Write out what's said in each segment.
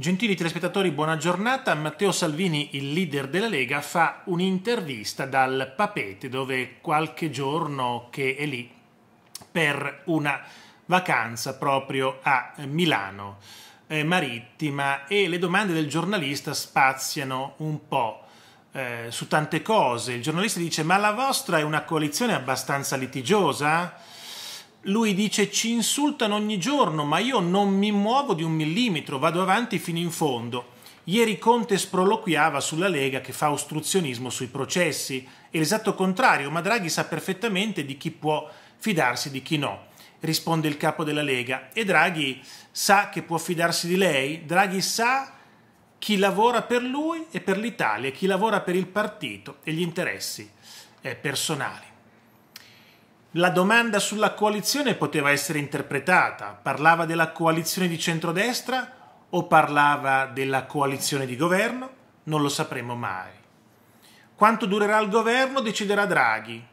Gentili telespettatori, buona giornata. Matteo Salvini, il leader della Lega, fa un'intervista dal Papete dove qualche giorno che è lì per una vacanza proprio a Milano eh, marittima e le domande del giornalista spaziano un po' eh, su tante cose. Il giornalista dice ma la vostra è una coalizione abbastanza litigiosa? lui dice ci insultano ogni giorno, ma io non mi muovo di un millimetro, vado avanti fino in fondo. Ieri Conte sproloquiava sulla Lega che fa ostruzionismo sui processi. È l'esatto contrario, ma Draghi sa perfettamente di chi può fidarsi e di chi no, risponde il capo della Lega. E Draghi sa che può fidarsi di lei, Draghi sa chi lavora per lui e per l'Italia, chi lavora per il partito e gli interessi eh, personali. La domanda sulla coalizione poteva essere interpretata. Parlava della coalizione di centrodestra o parlava della coalizione di governo? Non lo sapremo mai. Quanto durerà il governo deciderà Draghi.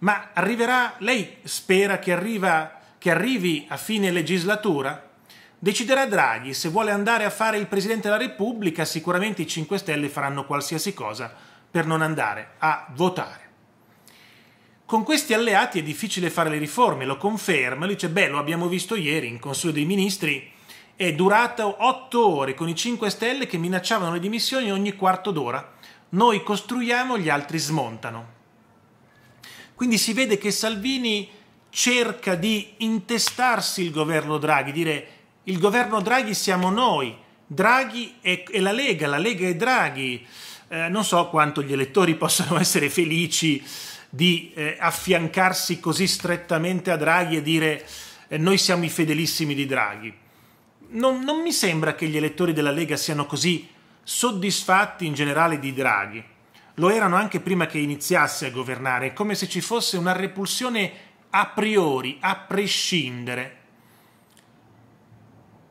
Ma arriverà, lei spera che, arriva, che arrivi a fine legislatura? Deciderà Draghi, se vuole andare a fare il Presidente della Repubblica sicuramente i 5 Stelle faranno qualsiasi cosa per non andare a votare con questi alleati è difficile fare le riforme, lo conferma, lui dice, beh, lo abbiamo visto ieri in Consiglio dei Ministri, è durata otto ore con i 5 Stelle che minacciavano le dimissioni ogni quarto d'ora. Noi costruiamo, gli altri smontano. Quindi si vede che Salvini cerca di intestarsi il governo Draghi, dire il governo Draghi siamo noi, Draghi è, è la Lega, la Lega è Draghi. Eh, non so quanto gli elettori possano essere felici di eh, affiancarsi così strettamente a Draghi e dire eh, noi siamo i fedelissimi di Draghi. Non, non mi sembra che gli elettori della Lega siano così soddisfatti in generale di Draghi. Lo erano anche prima che iniziasse a governare, come se ci fosse una repulsione a priori, a prescindere.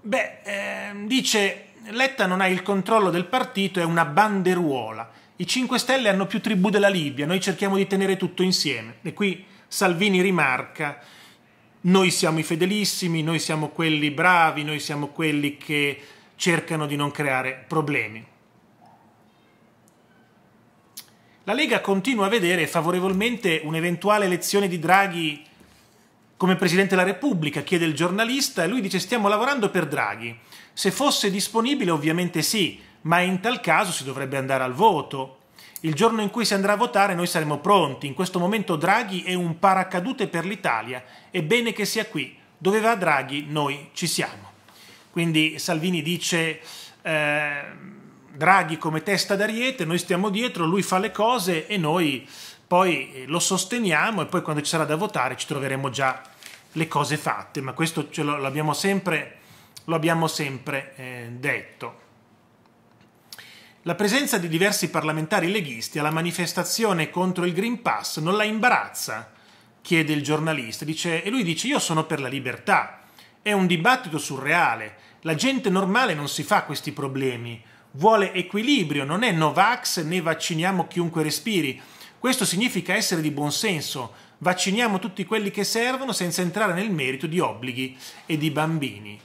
Beh, eh, dice Letta non ha il controllo del partito, è una banderuola. I 5 Stelle hanno più tribù della Libia, noi cerchiamo di tenere tutto insieme. E qui Salvini rimarca, noi siamo i fedelissimi, noi siamo quelli bravi, noi siamo quelli che cercano di non creare problemi. La Lega continua a vedere favorevolmente un'eventuale elezione di Draghi come Presidente della Repubblica, chiede il giornalista e lui dice stiamo lavorando per Draghi. Se fosse disponibile ovviamente sì, ma in tal caso si dovrebbe andare al voto. Il giorno in cui si andrà a votare noi saremo pronti, in questo momento Draghi è un paracadute per l'Italia, è bene che sia qui, dove va Draghi noi ci siamo. Quindi Salvini dice eh, Draghi come testa d'ariete, noi stiamo dietro, lui fa le cose e noi poi lo sosteniamo e poi quando ci sarà da votare ci troveremo già le cose fatte, ma questo ce lo, l'abbiamo sempre, lo abbiamo sempre eh, detto. La presenza di diversi parlamentari leghisti alla manifestazione contro il Green Pass non la imbarazza, chiede il giornalista, dice, e lui dice io sono per la libertà, è un dibattito surreale, la gente normale non si fa questi problemi, vuole equilibrio, non è Novax né vacciniamo chiunque respiri, questo significa essere di buon senso. Vacciniamo tutti quelli che servono senza entrare nel merito di obblighi e di bambini.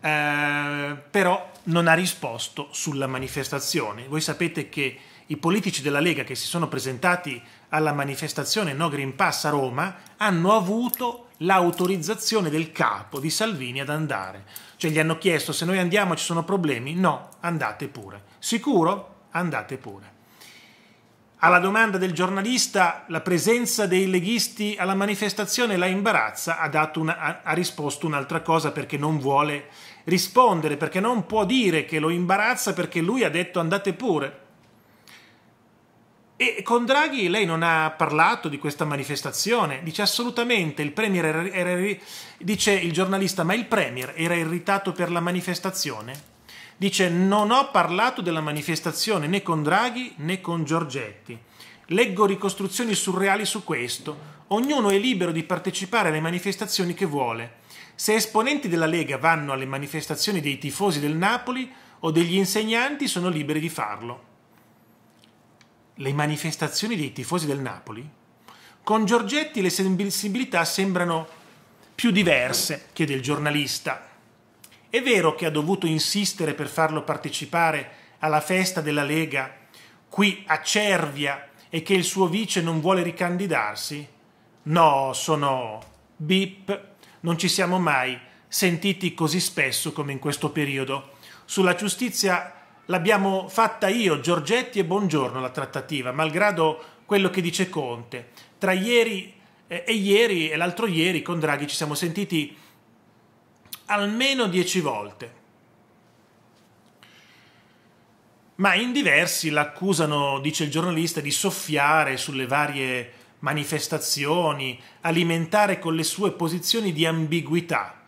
Eh, però non ha risposto sulla manifestazione. Voi sapete che i politici della Lega che si sono presentati alla manifestazione No Green Pass a Roma hanno avuto l'autorizzazione del capo di Salvini ad andare. Cioè gli hanno chiesto se noi andiamo ci sono problemi? No, andate pure. Sicuro? Andate pure. Alla domanda del giornalista la presenza dei leghisti alla manifestazione la imbarazza, ha, una, ha, risposto un'altra cosa perché non vuole rispondere, perché non può dire che lo imbarazza perché lui ha detto andate pure. E con Draghi lei non ha parlato di questa manifestazione, dice assolutamente, il Premier era, era, dice il giornalista, ma il Premier era irritato per la manifestazione? Dice non ho parlato della manifestazione né con Draghi né con Giorgetti. Leggo ricostruzioni surreali su questo. Ognuno è libero di partecipare alle manifestazioni che vuole. Se esponenti della Lega vanno alle manifestazioni dei tifosi del Napoli o degli insegnanti sono liberi di farlo. Le manifestazioni dei tifosi del Napoli? Con Giorgetti le sensibilità sembrano più diverse chiede il giornalista. È vero che ha dovuto insistere per farlo partecipare alla festa della Lega qui a Cervia e che il suo vice non vuole ricandidarsi? No, sono bip, non ci siamo mai sentiti così spesso come in questo periodo. Sulla giustizia l'abbiamo fatta io, Giorgetti e Buongiorno la trattativa, malgrado quello che dice Conte. Tra ieri eh, e ieri e l'altro ieri con Draghi ci siamo sentiti almeno 10 volte. Ma in diversi l'accusano, dice il giornalista, di soffiare sulle varie manifestazioni, alimentare con le sue posizioni di ambiguità.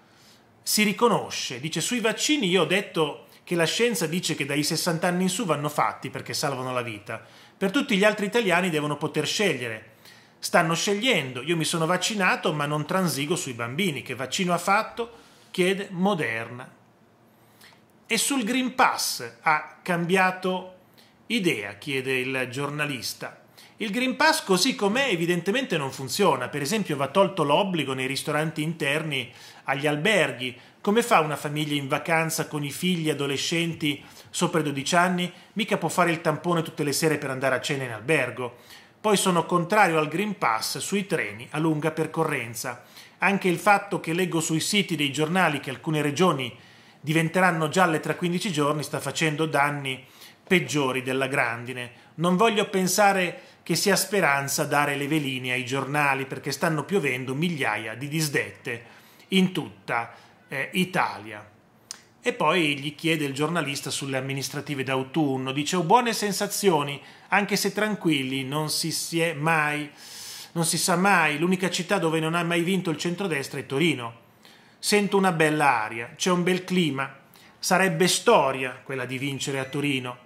Si riconosce, dice sui vaccini io ho detto che la scienza dice che dai 60 anni in su vanno fatti perché salvano la vita. Per tutti gli altri italiani devono poter scegliere. Stanno scegliendo, io mi sono vaccinato ma non transigo sui bambini, che vaccino ha fatto, chiede moderna. E sul Green Pass ha cambiato idea, chiede il giornalista. Il Green Pass così com'è evidentemente non funziona, per esempio va tolto l'obbligo nei ristoranti interni agli alberghi. Come fa una famiglia in vacanza con i figli adolescenti sopra i 12 anni? Mica può fare il tampone tutte le sere per andare a cena in albergo. Poi sono contrario al Green Pass sui treni a lunga percorrenza. Anche il fatto che leggo sui siti dei giornali che alcune regioni diventeranno gialle tra 15 giorni sta facendo danni peggiori della grandine. Non voglio pensare che sia speranza dare le veline ai giornali perché stanno piovendo migliaia di disdette in tutta eh, Italia. E poi gli chiede il giornalista sulle amministrative d'autunno, dice ho oh, buone sensazioni, anche se tranquilli, non si, si è mai, non si sa mai, l'unica città dove non ha mai vinto il centrodestra è Torino. Sento una bella aria, c'è un bel clima, sarebbe storia quella di vincere a Torino.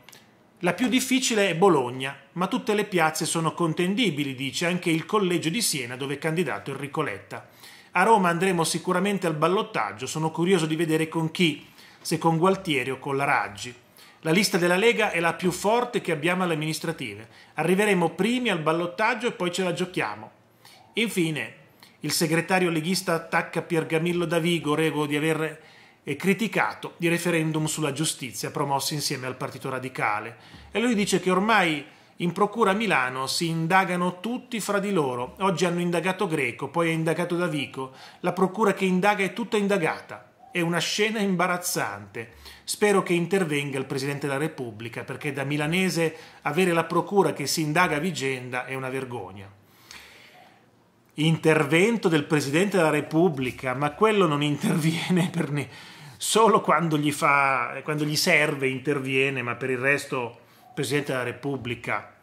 La più difficile è Bologna, ma tutte le piazze sono contendibili, dice anche il collegio di Siena dove è candidato Enrico Letta. A Roma andremo sicuramente al ballottaggio, sono curioso di vedere con chi se con Gualtieri o con la Raggi. La lista della Lega è la più forte che abbiamo alle amministrative. Arriveremo primi al ballottaggio e poi ce la giochiamo. Infine, il segretario leghista attacca Piergamillo Davigo, rego di aver eh, criticato i referendum sulla giustizia promossi insieme al Partito Radicale. E lui dice che ormai in procura a Milano si indagano tutti fra di loro. Oggi hanno indagato Greco, poi è indagato Davico. La procura che indaga è tutta indagata è una scena imbarazzante. Spero che intervenga il Presidente della Repubblica, perché da milanese avere la procura che si indaga a vicenda è una vergogna. Intervento del Presidente della Repubblica, ma quello non interviene per ne... solo quando gli, fa... quando gli serve interviene, ma per il resto il Presidente della Repubblica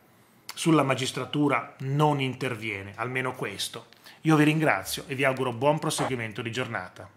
sulla magistratura non interviene, almeno questo. Io vi ringrazio e vi auguro buon proseguimento di giornata.